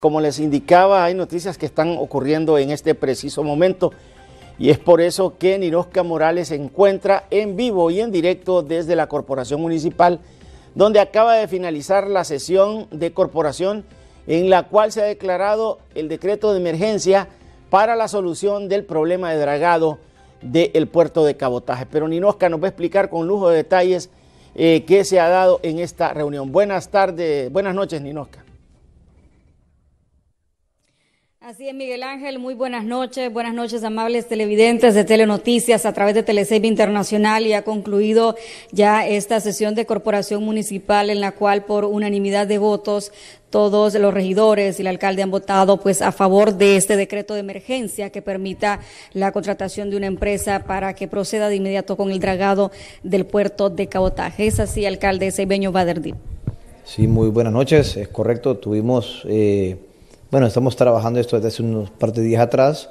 Como les indicaba, hay noticias que están ocurriendo en este preciso momento y es por eso que Ninosca Morales se encuentra en vivo y en directo desde la Corporación Municipal, donde acaba de finalizar la sesión de corporación en la cual se ha declarado el decreto de emergencia para la solución del problema de dragado del puerto de cabotaje. Pero Ninosca nos va a explicar con lujo de detalles eh, qué se ha dado en esta reunión. Buenas tardes, buenas noches Ninosca. Así es, Miguel Ángel, muy buenas noches. Buenas noches, amables televidentes de Telenoticias a través de Telesave Internacional y ha concluido ya esta sesión de Corporación Municipal en la cual por unanimidad de votos todos los regidores y el alcalde han votado pues a favor de este decreto de emergencia que permita la contratación de una empresa para que proceda de inmediato con el dragado del puerto de Cabotaje. Es así, alcalde Seibeño Baderdí. Sí, muy buenas noches. Es correcto, tuvimos eh, bueno, estamos trabajando esto desde hace unos par de días atrás.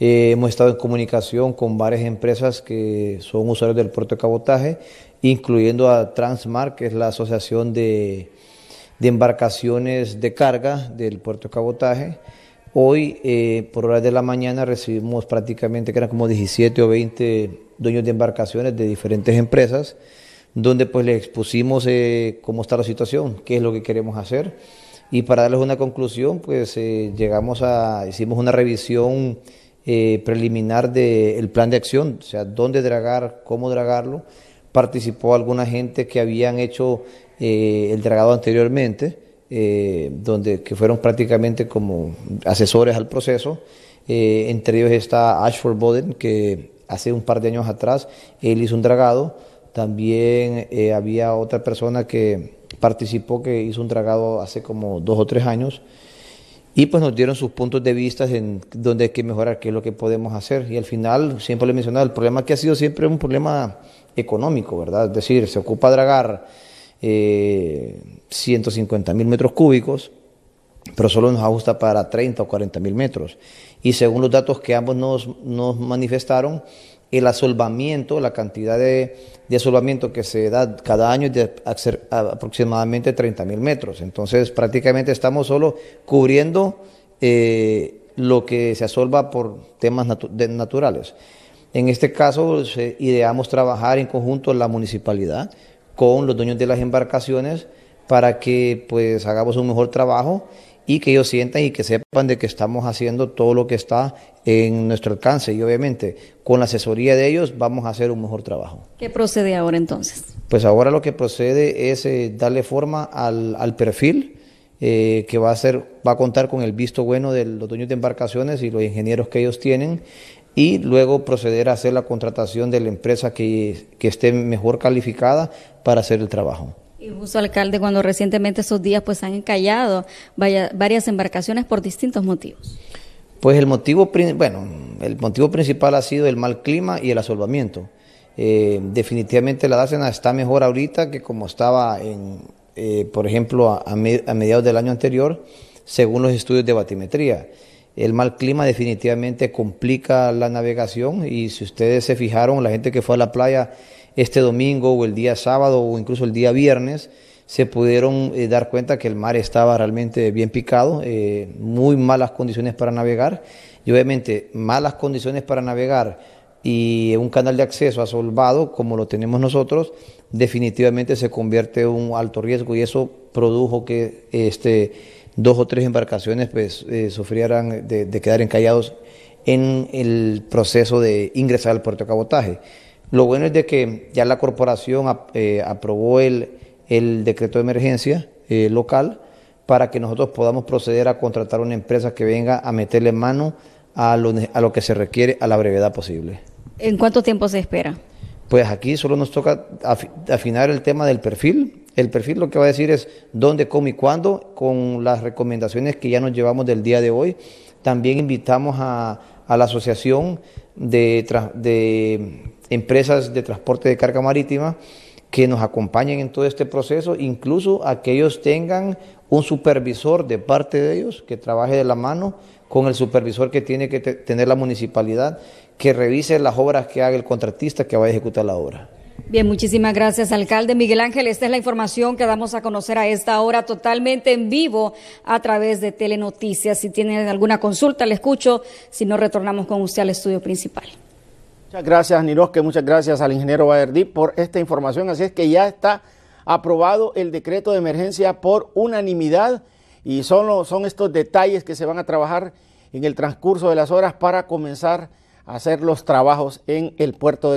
Eh, hemos estado en comunicación con varias empresas que son usuarios del puerto de cabotaje, incluyendo a Transmar, que es la asociación de, de embarcaciones de carga del puerto de cabotaje. Hoy, eh, por horas de la mañana, recibimos prácticamente, que eran como 17 o 20 dueños de embarcaciones de diferentes empresas, donde pues les expusimos eh, cómo está la situación, qué es lo que queremos hacer y para darles una conclusión, pues eh, llegamos a, hicimos una revisión eh, preliminar del plan de acción, o sea, dónde dragar, cómo dragarlo. Participó alguna gente que habían hecho eh, el dragado anteriormente, donde, que fueron prácticamente como asesores al proceso. entre ellos está Ashford Boden, que hace un par de años atrás él hizo un dragado. También había otra persona que participó, que hizo un dragado hace como dos o tres años, y pues nos dieron sus puntos de vista en dónde hay que mejorar, qué es lo que podemos hacer. Y al final, siempre le he mencionado, el problema que ha sido siempre es un problema económico, ¿verdad? Es decir, se ocupa dragar 150 eh, mil metros cúbicos, pero solo nos ajusta para 30 o 40 mil metros. Y según los datos que ambos nos, nos manifestaron, el asolvamiento, la cantidad de, asolvamiento que se da cada año es de aproximadamente 30.000 metros. Entonces, prácticamente estamos solo cubriendo eh, lo que se asolva por temas naturales. En este caso, ideamos trabajar en conjunto la municipalidad con los dueños de las embarcaciones para que pues hagamos un mejor trabajo y que ellos sientan y que sepan de que estamos haciendo todo lo que está en nuestro alcance y obviamente con la asesoría de ellos vamos a hacer un mejor trabajo. ¿Qué procede ahora entonces? Pues ahora lo que procede es eh, darle forma al, perfil eh, que va a, ser, va a contar con el visto bueno de los dueños de embarcaciones y los ingenieros que ellos tienen y luego proceder a hacer la contratación de la empresa que esté mejor calificada para hacer el trabajo. Y justo alcalde, cuando recientemente esos días pues han encallado varias embarcaciones por distintos motivos. Pues el motivo, bueno, el motivo principal ha sido el mal clima y el asolvamiento. Eh, definitivamente la dácena está mejor ahorita que como estaba, en, eh, por ejemplo, a, mediados del año anterior, según los estudios de batimetría. El mal clima definitivamente complica la navegación y si ustedes se fijaron, la gente que fue a la playa este domingo o el día sábado o incluso el día viernes, se pudieron eh, dar cuenta que el mar estaba realmente bien picado, eh, muy malas condiciones para navegar y obviamente malas condiciones para navegar y un canal de acceso asolvado como lo tenemos nosotros definitivamente se convierte en un alto riesgo y eso produjo que este, dos o tres embarcaciones pues, eh, sufrieran de, de quedar encallados en el proceso de ingresar al puerto de cabotaje. Lo bueno es de que ya la corporación eh, aprobó el, decreto de emergencia eh, local para que nosotros podamos proceder a contratar una empresa que venga a meterle mano a a lo que se requiere a la brevedad posible. ¿En cuánto tiempo se espera? Pues aquí solo nos toca afinar el tema del perfil. El perfil lo que va a decir es dónde, cómo y cuándo, con las recomendaciones que ya nos llevamos del día de hoy. También invitamos a a la Asociación de, de Empresas de Transporte de Carga Marítima que nos acompañen en todo este proceso, incluso a que ellos tengan un supervisor de parte de ellos que trabaje de la mano con el supervisor que tiene que tener la municipalidad, que revise las obras que haga el contratista que va a ejecutar la obra. Bien, muchísimas gracias, alcalde Miguel Ángel. Esta es la información que damos a conocer a esta hora totalmente en vivo a través de Telenoticias. Si tienen alguna consulta, le escucho. Si no, retornamos con usted al estudio principal. Muchas gracias, que Muchas gracias al ingeniero Baerdi por esta información. Así es que ya está aprobado el decreto de emergencia por unanimidad y son, son estos detalles que se van a trabajar en el transcurso de las horas para comenzar a hacer los trabajos en el puerto de